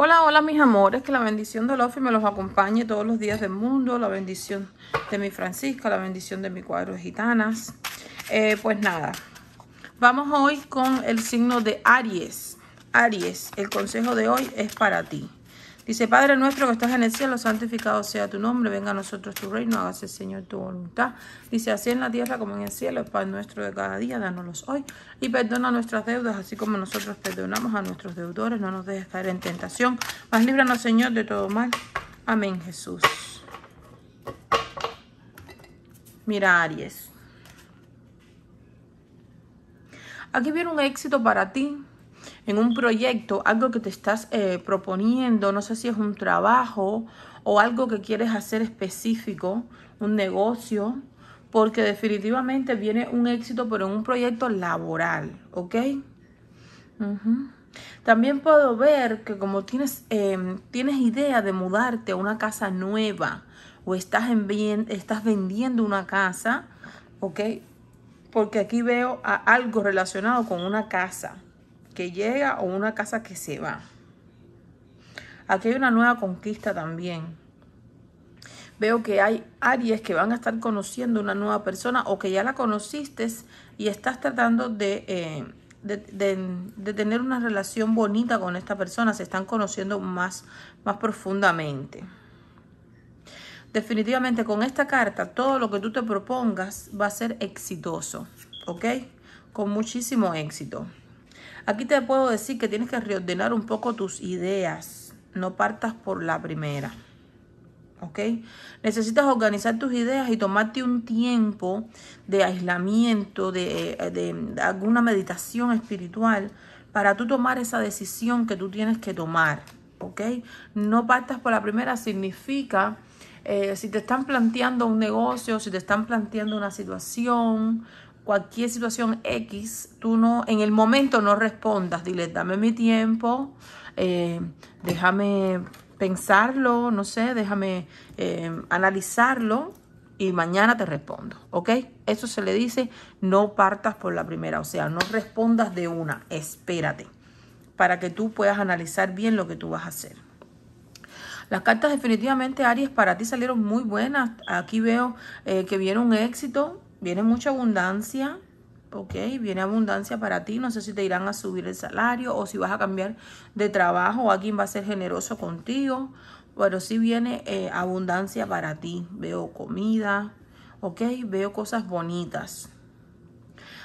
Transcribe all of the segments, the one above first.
Hola, hola mis amores, que la bendición de Lofi me los acompañe todos los días del mundo, la bendición de mi Francisca, la bendición de mi cuadro de gitanas. Eh, pues nada, vamos hoy con el signo de Aries. Aries, el consejo de hoy es para ti. Dice, Padre nuestro que estás en el cielo, santificado sea tu nombre, venga a nosotros tu reino, hágase Señor tu voluntad. Dice, así en la tierra como en el cielo, el pan nuestro de cada día, los hoy. Y perdona nuestras deudas, así como nosotros perdonamos a nuestros deudores, no nos dejes caer en tentación, mas líbranos Señor de todo mal. Amén Jesús. Mira Aries. Aquí viene un éxito para ti en un proyecto, algo que te estás eh, proponiendo, no sé si es un trabajo o algo que quieres hacer específico, un negocio, porque definitivamente viene un éxito, pero en un proyecto laboral, ¿ok? También puedo ver que como tienes, em, tienes idea de mudarte a una casa nueva o estás, en, estás vendiendo una casa, ¿ok? Porque aquí veo algo relacionado con una casa que llega o una casa que se va. Aquí hay una nueva conquista también. Veo que hay Aries que van a estar conociendo una nueva persona o que ya la conociste y estás tratando de, eh, de, tener una relación bonita con esta persona. Se están conociendo más, más profundamente. Definitivamente con esta carta todo lo que tú te propongas va a ser exitoso, ¿ok? Con muchísimo éxito. Aquí te puedo decir que tienes que reordenar un poco tus ideas. No partas por la primera. ¿ok? Necesitas organizar tus ideas y tomarte un tiempo de aislamiento, de, alguna meditación espiritual para tú tomar esa decisión que tú tienes que tomar, ¿ok? No partas por la primera, significa... Eh, si te están planteando un negocio, si te están planteando una situación, cualquier situación X, tú no, en el momento no respondas, dile, dame mi tiempo, eh, déjame pensarlo, no sé, déjame eh, analizarlo y mañana te respondo, ¿ok? Eso se le dice, no partas por la primera, o sea, no respondas de una, espérate, para que tú puedas analizar bien lo que tú vas a hacer. Las cartas definitivamente, Aries, para ti salieron muy buenas. Aquí veo eh, que vieron un éxito, Viene mucha abundancia, ¿ok? Viene abundancia para ti. No sé si te irán a subir el salario o si vas a cambiar de trabajo o alguien va a ser generoso contigo. Pero sí viene eh, abundancia para ti. Veo comida, ¿ok? Veo cosas bonitas.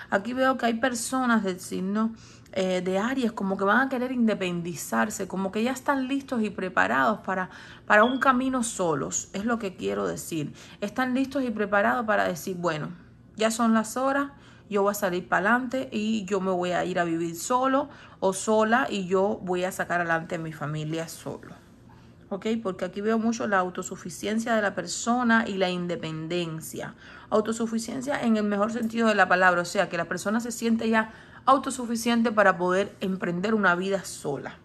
Aquí veo que hay personas del signo eh, de Aries como que van a querer independizarse, como que ya están listos y preparados para, para un camino solos, es lo que quiero decir. Están listos y preparados para decir, bueno, ya son las horas, yo voy a salir para adelante y yo me voy a ir a vivir solo o sola y yo voy a sacar adelante a mi familia solo. ¿Ok? Porque aquí veo mucho la autosuficiencia de la persona y la independencia. Autosuficiencia en el mejor sentido de la palabra, o sea, que la persona se siente ya autosuficiente para poder emprender una vida sola.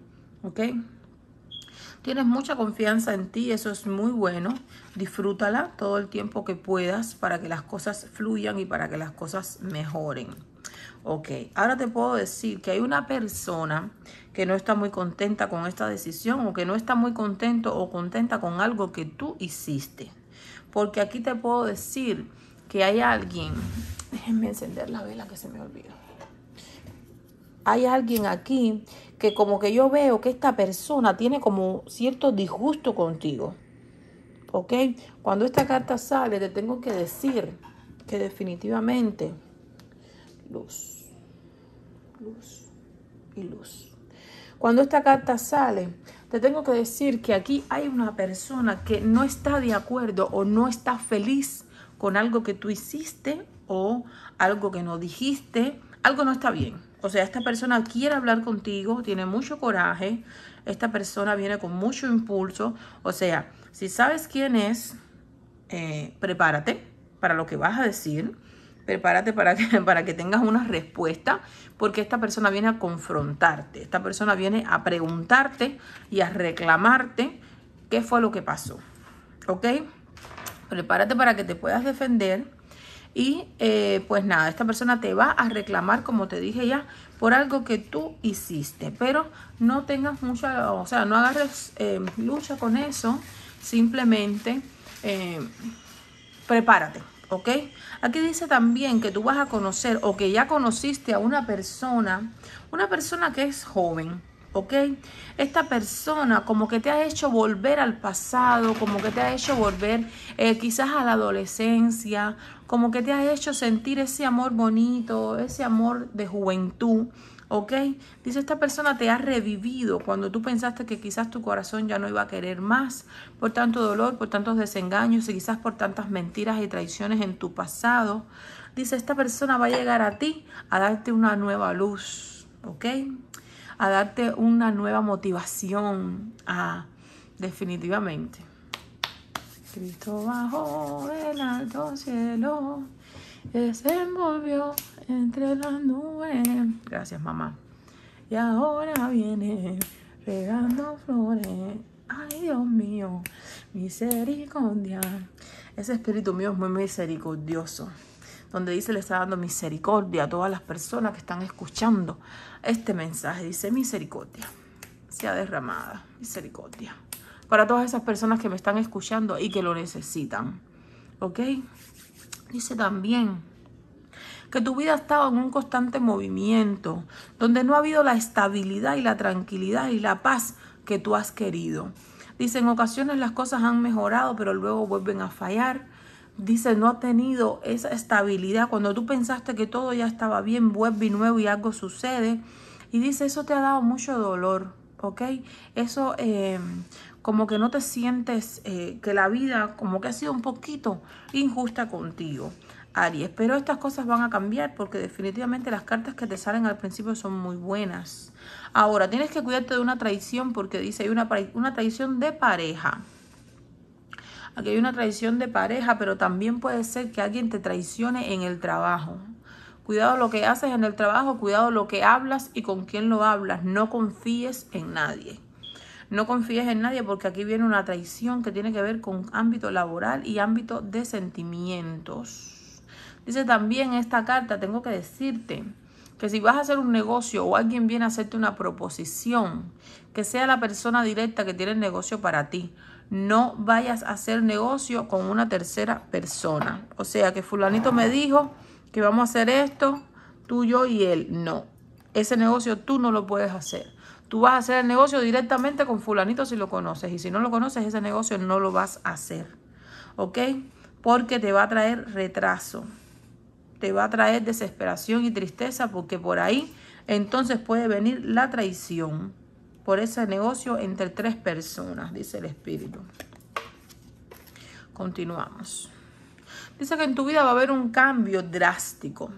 ¿Ok? Tienes mucha confianza en ti, eso es muy bueno. Disfrútala todo el tiempo que puedas para que las cosas fluyan y para que las cosas mejoren. Ok, ahora te puedo decir que hay una persona que no está muy contenta con esta decisión o que no está muy contento o contenta con algo que tú hiciste. Porque aquí te puedo decir que hay alguien... Déjenme encender la vela que se me olvidó hay alguien aquí que como que yo veo que esta persona tiene como cierto disgusto contigo. ¿Ok? Cuando esta carta sale, te tengo que decir que definitivamente luz, luz y luz. Cuando esta carta sale, te tengo que decir que aquí hay una persona que no está de acuerdo o no está feliz con algo que tú hiciste o algo que no dijiste. Algo no está bien. O sea, esta persona quiere hablar contigo, tiene mucho coraje, esta persona viene con mucho impulso. O sea, si sabes quién es, eh, prepárate para lo que vas a decir, prepárate para que, para que tengas una respuesta, porque esta persona viene a confrontarte, esta persona viene a preguntarte y a reclamarte qué fue lo que pasó. ¿Ok? Prepárate para que te puedas defender y eh, pues nada, esta persona te va a reclamar, como te dije ya, por algo que tú hiciste. Pero no tengas mucha, o sea, no agarres eh, lucha con eso. Simplemente eh, prepárate, ¿ok? Aquí dice también que tú vas a conocer o que ya conociste a una persona, una persona que es joven. ¿ok? Esta persona como que te ha hecho volver al pasado, como que te ha hecho volver quizás a la adolescencia como que te ha hecho sentir ese amor bonito, ese amor de juventud, ¿ok? Dice, esta persona te ha revivido cuando tú pensaste que quizás tu corazón ya no iba a querer más por tanto dolor, por tantos desengaños y quizás por tantas mentiras y traiciones en tu pasado. Dice, esta persona va a llegar a ti a darte una nueva luz, ¿ok? A darte una nueva motivación, a, ah, definitivamente. Cristo bajó del alto cielo, se envolvió entre las nubes. Gracias, mamá. Y ahora viene regando flores. Ay, Dios mío, misericordia. Ese espíritu mío es muy misericordioso. Donde dice le está dando misericordia a todas las personas que están escuchando este mensaje. Dice misericordia. Sea derramada. Misericordia para todas esas personas que me están escuchando y que lo necesitan. ¿Ok? Dice también que tu vida ha estado en un constante movimiento, donde no ha habido la estabilidad y la tranquilidad y la paz que tú has querido. Dice, en ocasiones las cosas han mejorado, pero luego vuelven a fallar. Dice, no ha tenido esa estabilidad. Cuando tú pensaste que todo ya estaba bien, vuelve y nuevo y algo sucede. Y dice, eso te ha dado mucho dolor, ¿ok? Eso eh, como que no te sientes eh, que la vida como que ha sido un poquito injusta contigo, Aries. Pero estas cosas van a cambiar porque definitivamente las cartas que te salen al principio son muy buenas. Ahora, tienes que cuidarte de una traición porque dice, hay una, una traición de pareja. Aquí hay una traición de pareja, pero también puede ser que alguien te traicione en el trabajo. Cuidado lo que haces en el trabajo, cuidado lo que hablas y con quién lo hablas. No confíes en nadie. No confíes en nadie porque aquí viene una traición que tiene que ver con ámbito laboral y ámbito de sentimientos. Dice también esta carta, tengo que decirte que si vas a hacer un negocio o alguien viene a hacerte una proposición, que sea la persona directa que tiene el negocio para ti. No vayas a hacer negocio con una tercera persona. O sea, que fulanito me dijo que vamos a hacer esto, tú, yo y él. No, ese negocio tú no lo puedes hacer. Tú vas a hacer el negocio directamente con fulanito si lo conoces. Y si no lo conoces, ese negocio no lo vas a hacer. ¿Ok? Porque te va a traer retraso. Te va a traer desesperación y tristeza porque por ahí entonces puede venir la traición por ese negocio entre tres personas, dice el espíritu. Continuamos. Dice que en tu vida va a haber un cambio drástico.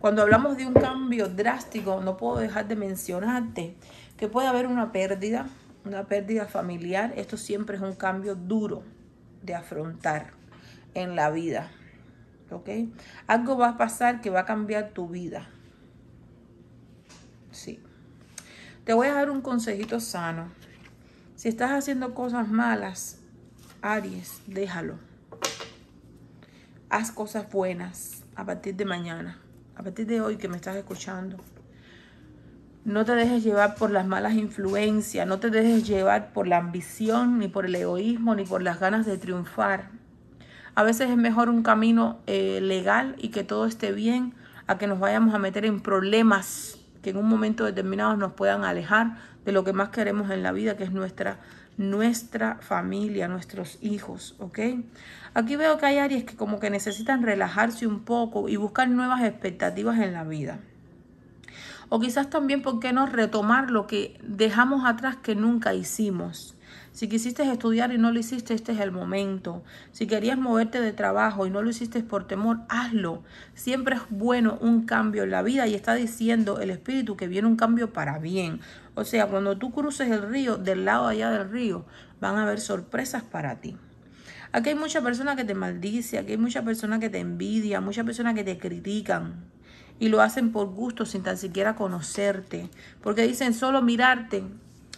Cuando hablamos de un cambio drástico, no puedo dejar de mencionarte que puede haber una pérdida, una pérdida familiar. Esto siempre es un cambio duro de afrontar en la vida, Algo va a pasar que va a cambiar tu vida. Te voy a dar un consejito sano. Si estás haciendo cosas malas, Aries, déjalo. Haz cosas buenas a partir de mañana, a partir de hoy que me estás escuchando. No te dejes llevar por las malas influencias, no te dejes llevar por la ambición, ni por el egoísmo, ni por las ganas de triunfar. A veces es mejor un camino eh, legal y que todo esté bien a que nos vayamos a meter en problemas que en un momento determinado nos puedan alejar de lo que más queremos en la vida, que es nuestra nuestra familia, nuestros hijos, ¿ok? Aquí veo que hay áreas que como que necesitan relajarse un poco y buscar nuevas expectativas en la vida. O quizás también, ¿por qué no retomar lo que dejamos atrás que nunca hicimos? Si quisiste estudiar y no lo hiciste, este es el momento. Si querías moverte de trabajo y no lo hiciste por temor, hazlo. Siempre es bueno un cambio en la vida y está diciendo el Espíritu que viene un cambio para bien. O sea, cuando tú cruces el río, del lado allá del río, van a haber sorpresas para ti. Aquí hay mucha persona que te maldice, aquí hay mucha persona que te envidia, mucha persona que te critican. Y lo hacen por gusto, sin tan siquiera conocerte. Porque dicen solo mirarte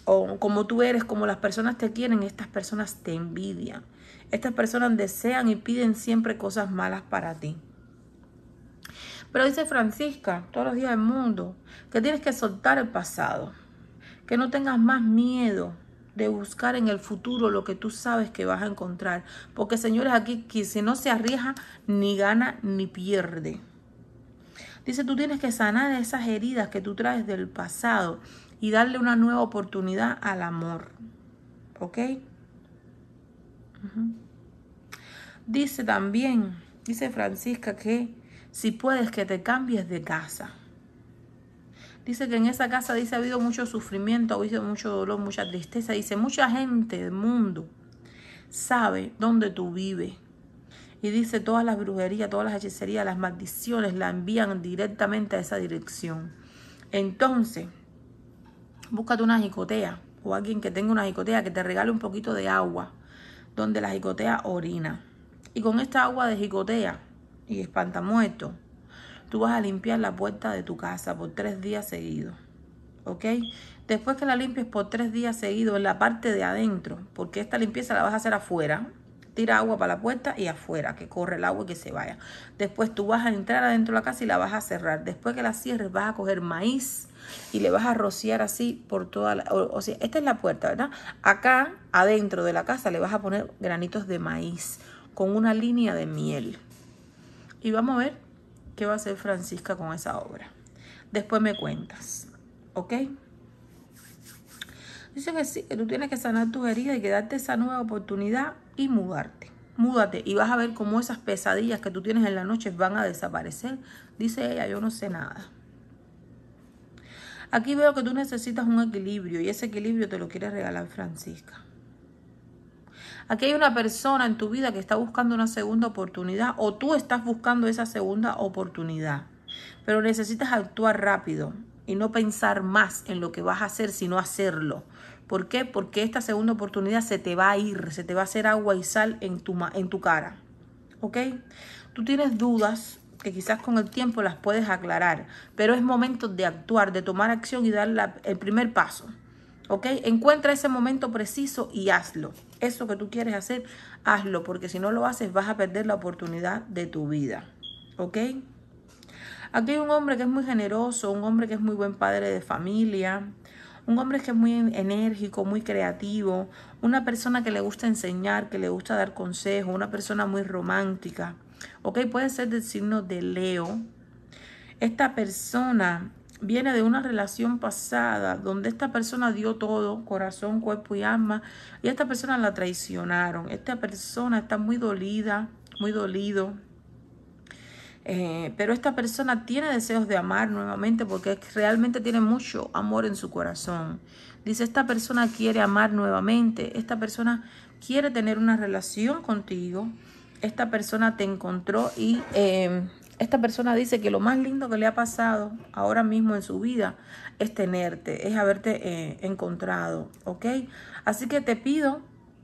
o como tú eres, como las personas te quieren, estas personas te envidian. Estas personas desean y piden siempre cosas malas para ti. Pero dice Francisca, todos los días del mundo, que tienes que soltar el pasado, que no tengas más miedo de buscar en el futuro lo que tú sabes que vas a encontrar. Porque señores, aquí quien si no se arriesga, ni gana ni pierde. Dice, tú tienes que sanar de esas heridas que tú traes del pasado y darle una nueva oportunidad al amor. ¿Ok? Dice también, dice Francisca que si puedes que te cambies de casa. Dice que en esa casa dice ha habido mucho sufrimiento, ha habido mucho dolor, mucha tristeza. Dice, mucha gente del mundo sabe dónde tú vives. Y dice, todas las brujerías, todas las hechicerías, las maldiciones la envían directamente a esa dirección. Entonces, búscate una jicotea o alguien que tenga una jicotea que te regale un poquito de agua donde la jicotea orina. Y con esta agua de jicotea y espantamuerto, tú vas a limpiar la puerta de tu casa por tres días seguidos. ¿Ok? Después que la limpies por tres días seguidos en la parte de adentro, porque esta limpieza la vas a hacer afuera, tira agua para la puerta y afuera, que corre el agua y que se vaya. Después tú vas a entrar adentro de la casa y la vas a cerrar. Después que la cierres vas a coger maíz y le vas a rociar así por toda la... O, sea, esta es la puerta, ¿verdad? Acá, adentro de la casa, le vas a poner granitos de maíz con una línea de miel. Y vamos a ver qué va a hacer Francisca con esa obra. Después me cuentas, ¿ok? Dice que sí, que tú tienes que sanar tus heridas y que darte esa nueva oportunidad y mudarte. Múdate y vas a ver cómo esas pesadillas que tú tienes en la noche van a desaparecer. Dice ella, yo no sé nada. Aquí veo que tú necesitas un equilibrio y ese equilibrio te lo quiere regalar Francisca. Aquí hay una persona en tu vida que está buscando una segunda oportunidad o tú estás buscando esa segunda oportunidad. Pero necesitas actuar rápido y no pensar más en lo que vas a hacer, sino hacerlo. ¿Por qué? Porque esta segunda oportunidad se te va a ir, se te va a hacer agua y sal en tu, en tu cara. ¿Ok? Tú tienes dudas que quizás con el tiempo las puedes aclarar, pero es momento de actuar, de tomar acción y dar el primer paso. ¿Ok? Encuentra ese momento preciso y hazlo. Eso que tú quieres hacer, hazlo, porque si no lo haces vas a perder la oportunidad de tu vida. ¿Ok? Aquí hay un hombre que es muy generoso, un hombre que es muy buen padre de familia, un hombre que es muy enérgico, muy creativo, una persona que le gusta enseñar, que le gusta dar consejos, una persona muy romántica. Ok, puede ser del signo de Leo. Esta persona viene de una relación pasada donde esta persona dio todo, corazón, cuerpo y alma, y esta persona la traicionaron. Esta persona está muy dolida, muy dolido eh, pero esta persona tiene deseos de amar nuevamente porque realmente tiene mucho amor en su corazón. Dice, esta persona quiere amar nuevamente, esta persona quiere tener una relación contigo, esta persona te encontró y em, esta persona dice que lo más lindo que le ha pasado ahora mismo en su vida es tenerte, es haberte eh, encontrado, ¿ok? Así que te pido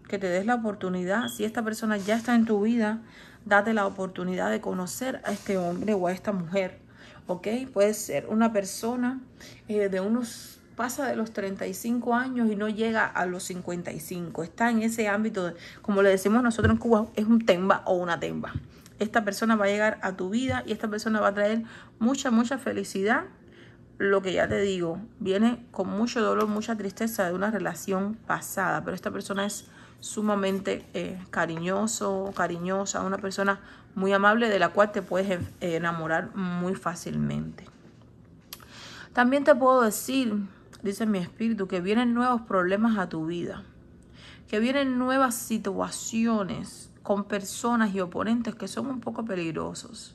que te des la oportunidad, si esta persona ya está en tu vida, date la oportunidad de conocer a este hombre o a esta mujer, ¿ok? Puede ser una persona eh, de unos pasa de los 35 años y no llega a los 55. Está en ese ámbito, como le decimos nosotros en Cuba, es un temba o una temba. Esta persona va a llegar a tu vida y esta persona va a traer mucha, mucha felicidad. Lo que ya te digo, viene con mucho dolor, mucha tristeza de una relación pasada, pero esta persona es sumamente eh, cariñoso, cariñosa, una persona muy amable de la cual te puedes eh, enamorar muy fácilmente. También te puedo decir, dice mi espíritu, que vienen nuevos problemas a tu vida, que vienen nuevas situaciones con personas y oponentes que son un poco peligrosos,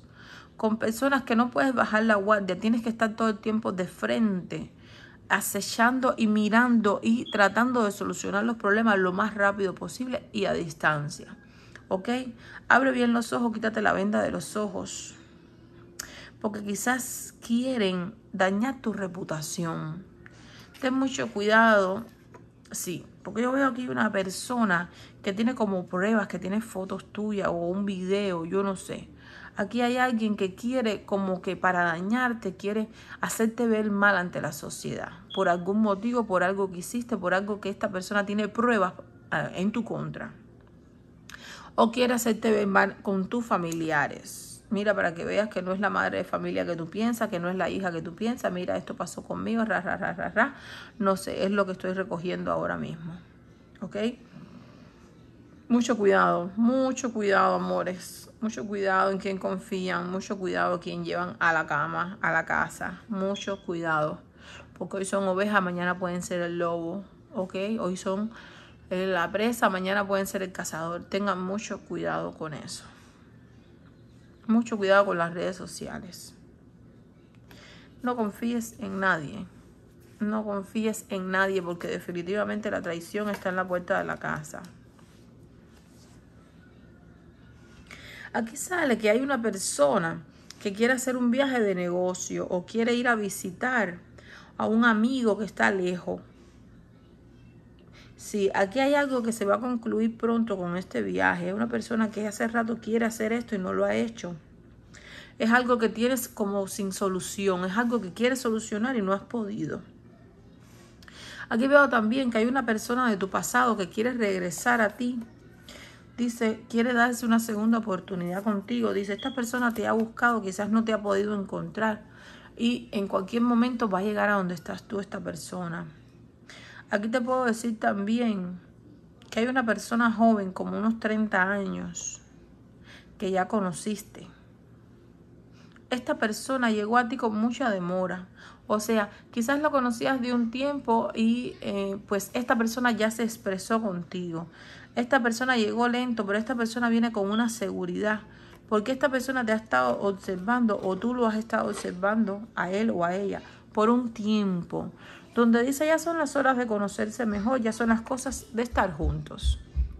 con personas que no puedes bajar la guardia, tienes que estar todo el tiempo de frente acechando y mirando y tratando de solucionar los problemas lo más rápido posible y a distancia. ¿Ok? Abre bien los ojos, quítate la venda de los ojos. Porque quizás quieren dañar tu reputación. Ten mucho cuidado. Sí, porque yo veo aquí una persona que tiene como pruebas, que tiene fotos tuyas o un video, yo no sé Aquí hay alguien que quiere como que para dañarte, quiere hacerte ver mal ante la sociedad, por algún motivo, por algo que hiciste, por algo que esta persona tiene pruebas eh, en tu contra. O quiere hacerte ver mal con tus familiares mira para que veas que no es la madre de familia que tú piensas, que no es la hija que tú piensas, mira, esto pasó conmigo, ra, No sé, es lo que estoy recogiendo ahora mismo. ¿Ok? Mucho cuidado, mucho cuidado, amores. Mucho cuidado en quien confían, mucho cuidado quien llevan a la cama, a la casa, mucho cuidado. Porque hoy son ovejas, mañana pueden ser el lobo, ¿ok? Hoy son eh, la presa, mañana pueden ser el cazador. Tengan mucho cuidado con eso. Mucho cuidado con las redes sociales. No confíes en nadie. No confíes en nadie porque definitivamente la traición está en la puerta de la casa. Aquí sale que hay una persona que quiere hacer un viaje de negocio o quiere ir a visitar a un amigo que está lejos. Sí, aquí hay algo que se va a concluir pronto con este viaje. Es una persona que hace rato quiere hacer esto y no lo ha hecho. Es algo que tienes como sin solución. Es algo que quieres solucionar y no has podido. Aquí veo también que hay una persona de tu pasado que quiere regresar a ti dice, quiere darse una segunda oportunidad contigo. Dice, esta persona te ha buscado, quizás no te ha podido encontrar. Y en cualquier momento va a llegar a donde estás tú, esta persona. Aquí te puedo decir también que hay una persona joven, como unos 30 años, que ya conociste. Esta persona llegó a ti con mucha demora. O sea, quizás lo conocías de un tiempo y eh, pues esta persona ya se expresó contigo. Esta persona llegó lento, pero esta persona viene con una seguridad. Porque esta persona te ha estado observando o tú lo has estado observando a él o a ella por un tiempo. Donde dice ya son las horas de conocerse mejor, ya son las cosas de estar juntos.